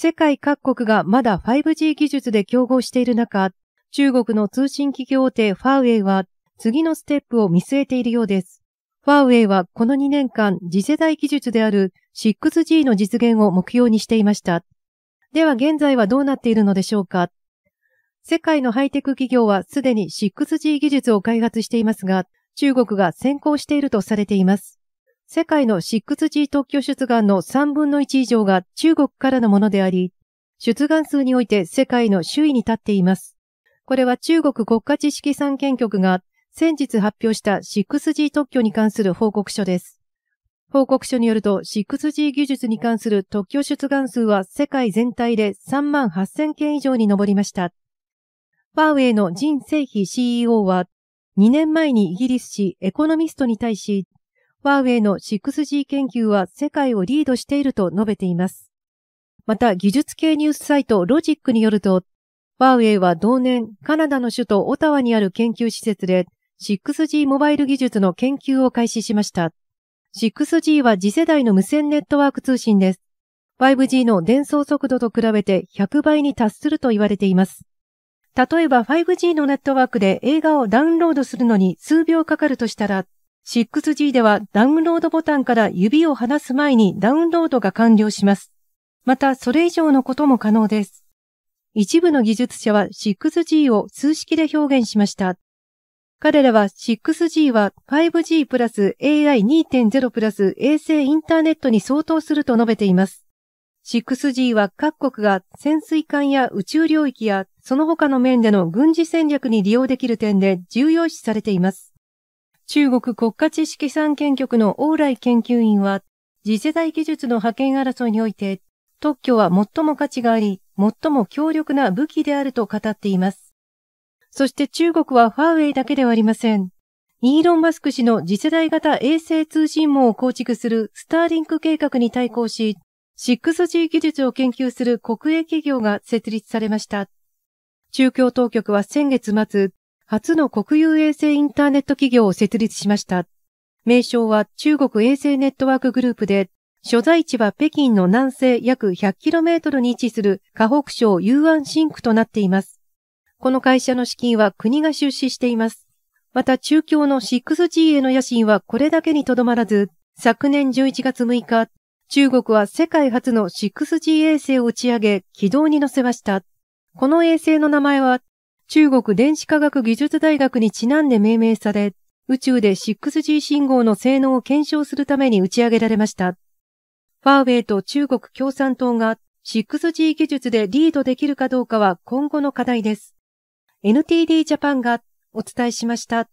世界各国がまだ 5G 技術で競合している中、中国の通信企業大手ファーウェイは次のステップを見据えているようです。ファーウェイはこの2年間次世代技術である 6G の実現を目標にしていました。では現在はどうなっているのでしょうか世界のハイテク企業はすでに 6G 技術を開発していますが、中国が先行しているとされています。世界の 6G 特許出願の3分の1以上が中国からのものであり、出願数において世界の首位に立っています。これは中国国家知識産権局が先日発表した 6G 特許に関する報告書です。報告書によると 6G 技術に関する特許出願数は世界全体で3万8000件以上に上りました。ファーウェイのジン・セイヒ CEO は2年前にイギリス紙エコノミストに対しワーウェイの 6G 研究は世界をリードしていると述べています。また、技術系ニュースサイトロジックによると、ワーウェイは同年、カナダの首都オタワにある研究施設で、6G モバイル技術の研究を開始しました。6G は次世代の無線ネットワーク通信です。5G の伝送速度と比べて100倍に達すると言われています。例えば 5G のネットワークで映画をダウンロードするのに数秒かかるとしたら、6G ではダウンロードボタンから指を離す前にダウンロードが完了します。また、それ以上のことも可能です。一部の技術者は 6G を数式で表現しました。彼らは 6G は 5G プラス AI2.0 プラス衛星インターネットに相当すると述べています。6G は各国が潜水艦や宇宙領域やその他の面での軍事戦略に利用できる点で重要視されています。中国国家知識産研局の往来研究員は、次世代技術の覇権争いにおいて、特許は最も価値があり、最も強力な武器であると語っています。そして中国はファーウェイだけではありません。イーロン・マスク氏の次世代型衛星通信網を構築するスターリンク計画に対抗し、6G 技術を研究する国営企業が設立されました。中共当局は先月末、初の国有衛星インターネット企業を設立しました。名称は中国衛星ネットワークグループで、所在地は北京の南西約 100km に位置する河北省雄安新区となっています。この会社の資金は国が出資しています。また中共の 6G への野心はこれだけにとどまらず、昨年11月6日、中国は世界初の 6G 衛星を打ち上げ、軌道に乗せました。この衛星の名前は中国電子科学技術大学にちなんで命名され、宇宙で 6G 信号の性能を検証するために打ち上げられました。ファーウェイと中国共産党が 6G 技術でリードできるかどうかは今後の課題です。NTD ジャパンがお伝えしました。